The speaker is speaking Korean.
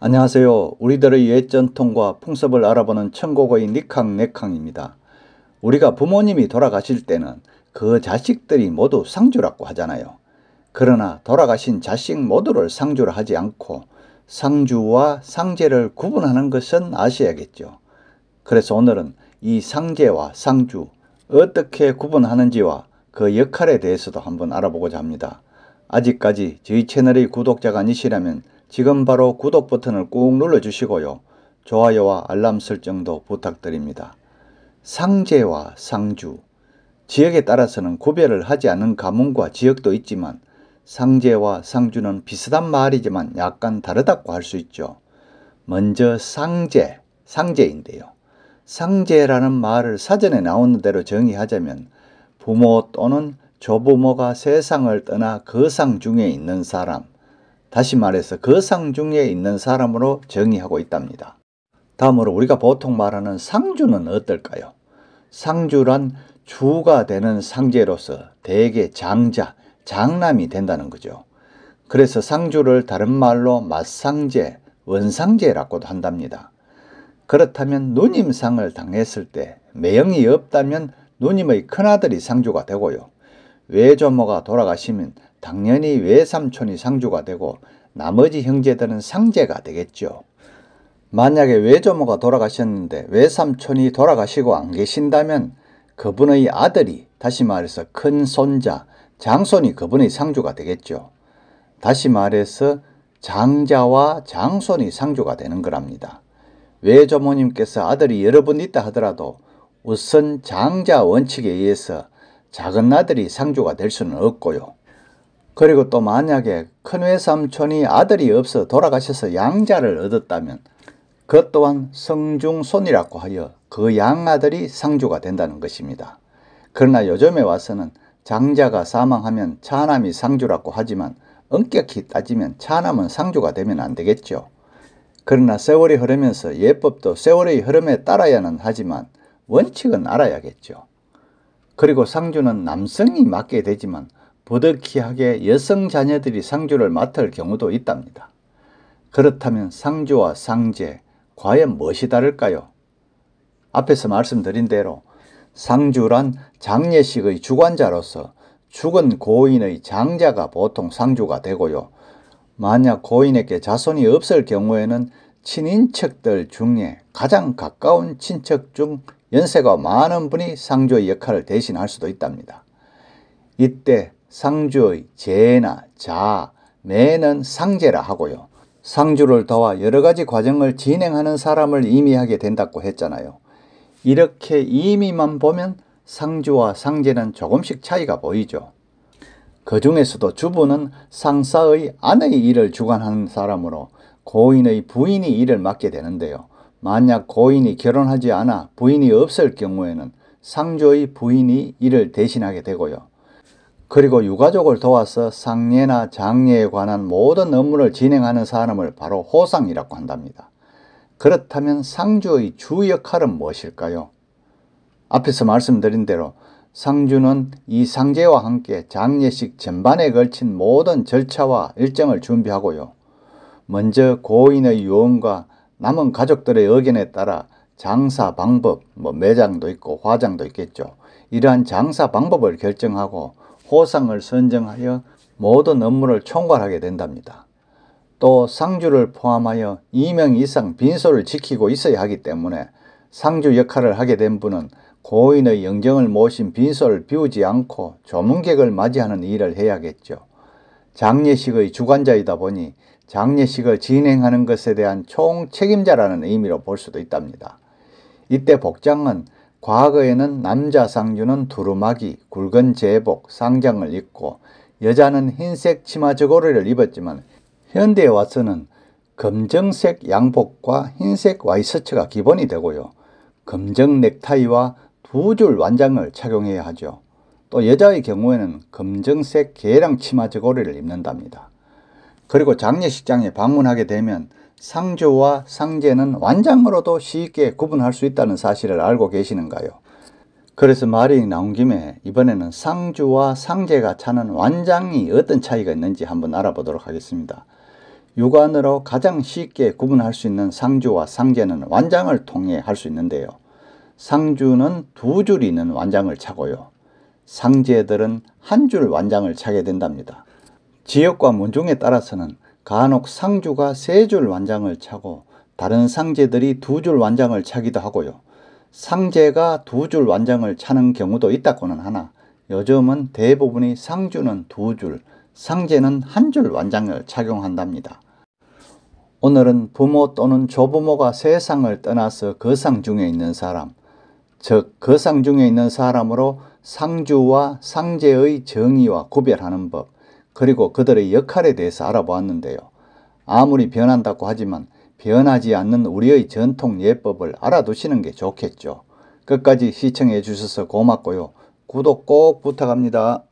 안녕하세요. 우리들의 옛 전통과 풍습을 알아보는 천고의 니캉 네캉입니다. 우리가 부모님이 돌아가실 때는 그 자식들이 모두 상주라고 하잖아요. 그러나 돌아가신 자식 모두를 상주를 하지 않고 상주와 상제를 구분하는 것은 아셔야겠죠. 그래서 오늘은 이 상제와 상주 어떻게 구분하는지와 그 역할에 대해서도 한번 알아보고자 합니다. 아직까지 저희 채널의 구독자가 아니시라면 지금 바로 구독 버튼을 꾹 눌러주시고요. 좋아요와 알람 설정도 부탁드립니다. 상제와 상주 지역에 따라서는 구별을 하지 않은 가문과 지역도 있지만 상제와 상주는 비슷한 말이지만 약간 다르다고 할 수 있죠. 먼저 상제, 상제인데요. 상제라는 말을 사전에 나오는 대로 정의하자면 부모 또는 조부모가 세상을 떠나 거상 그 중에 있는 사람, 다시 말해서 거상 그 중에 있는 사람으로 정의하고 있답니다. 다음으로 우리가 보통 말하는 상주는 어떨까요? 상주란 주가 되는 상제로서 대개 장자, 장남이 된다는 거죠. 그래서 상주를 다른 말로 맞상제, 원상제라고도 한답니다. 그렇다면 누님상을 당했을 때 매형이 없다면 누님의 큰아들이 상주가 되고요. 외조모가 돌아가시면 당연히 외삼촌이 상주가 되고 나머지 형제들은 상제가 되겠죠. 만약에 외조모가 돌아가셨는데 외삼촌이 돌아가시고 안 계신다면 그분의 아들이 다시 말해서 큰 손자, 장손이 그분의 상주가 되겠죠. 다시 말해서 장자와 장손이 상주가 되는 거랍니다. 외조모님께서 아들이 여러 번 있다 하더라도 우선 장자 원칙에 의해서 작은 아들이 상주가 될 수는 없고요. 그리고 또 만약에 큰 외삼촌이 아들이 없어 돌아가셔서 양자를 얻었다면 그 또한 성중손이라고 하여 그 양아들이 상주가 된다는 것입니다. 그러나 요즘에 와서는 장자가 사망하면 차남이 상주라고 하지만 엄격히 따지면 차남은 상주가 되면 안 되겠죠. 그러나 세월이 흐르면서 예법도 세월의 흐름에 따라야는 하지만 원칙은 알아야겠죠. 그리고 상주는 남성이 맡게 되지만 부득이하게 여성 자녀들이 상주를 맡을 경우도 있답니다. 그렇다면 상주와 상제, 과연 무엇이 다를까요? 앞에서 말씀드린 대로 상주란 장례식의 주관자로서 죽은 고인의 장자가 보통 상주가 되고요. 만약 고인에게 자손이 없을 경우에는 친인척들 중에 가장 가까운 친척 중 연세가 많은 분이 상주의 역할을 대신할 수도 있답니다. 이때 상주의 제나 자, 매는 상제라 하고요. 상주를 도와 여러 가지 과정을 진행하는 사람을 의미하게 된다고 했잖아요. 이렇게 의미만 보면 상주와 상제는 조금씩 차이가 보이죠. 그 중에서도 주부는 상사의 아내의 일을 주관하는 사람으로 고인의 부인이 일을 맡게 되는데요. 만약 고인이 결혼하지 않아 부인이 없을 경우에는 상조의 부인이 이를 대신하게 되고요. 그리고 유가족을 도와서 상례나 장례에 관한 모든 업무를 진행하는 사람을 바로 호상이라고 한답니다. 그렇다면 상조의 주 역할은 무엇일까요? 앞에서 말씀드린 대로 상주는 이상제와 함께 장례식 전반에 걸친 모든 절차와 일정을 준비하고요. 먼저 고인의 유언과 남은 가족들의 의견에 따라 장사 방법, 뭐 매장도 있고 화장도 있겠죠. 이러한 장사 방법을 결정하고 호상을 선정하여 모든 업무를 총괄하게 된답니다. 또 상주를 포함하여 2명 이상 빈소를 지키고 있어야 하기 때문에 상주 역할을 하게 된 분은 고인의 영정을 모신 빈소를 비우지 않고 조문객을 맞이하는 일을 해야겠죠. 장례식의 주관자이다 보니 장례식을 진행하는 것에 대한 총 책임자라는 의미로 볼 수도 있답니다. 이때 복장은 과거에는 남자 상주는 두루마기, 굵은 제복, 상장을 입고 여자는 흰색 치마 저고리를 입었지만 현대에 와서는 검정색 양복과 흰색 와이셔츠가 기본이 되고요. 검정 넥타이와 부줄 완장을 착용해야 하죠. 또 여자의 경우에는 검정색 개랑 치마 저고리를 입는답니다. 그리고 장례식장에 방문하게 되면 상조와 상제는 완장으로도 쉽게 구분할 수 있다는 사실을 알고 계시는가요? 그래서 말이 나온 김에 이번에는 상주와 상제가 차는 완장이 어떤 차이가 있는지 한번 알아보도록 하겠습니다. 육안으로 가장 쉽게 구분할 수 있는 상주와 상제는 완장을 통해 할 수 있는데요. 상주는 두줄 있는 완장을 차고요. 상제들은한 줄 완장을 차게 된답니다. 지역과 문종에 따라서는 간혹 상주가 세 줄 완장을 차고 다른 상제들이 두 줄 완장을 차기도 하고요. 상제가 두 줄 완장을 차는 경우도 있다고는 하나 요즘은 대부분이 상주는 두 줄, 상제는 한 줄 완장을 착용한답니다. 오늘은 부모 또는 조부모가 세상을 떠나서 거상 그 중에 있는 사람, 즉 거상 중에 있는 사람으로 상주와 상제의 정의와 구별하는 법 그리고 그들의 역할에 대해서 알아보았는데요. 아무리 변한다고 하지만 변하지 않는 우리의 전통 예법을 알아두시는 게 좋겠죠. 끝까지 시청해 주셔서 고맙고요. 구독 꼭 부탁합니다.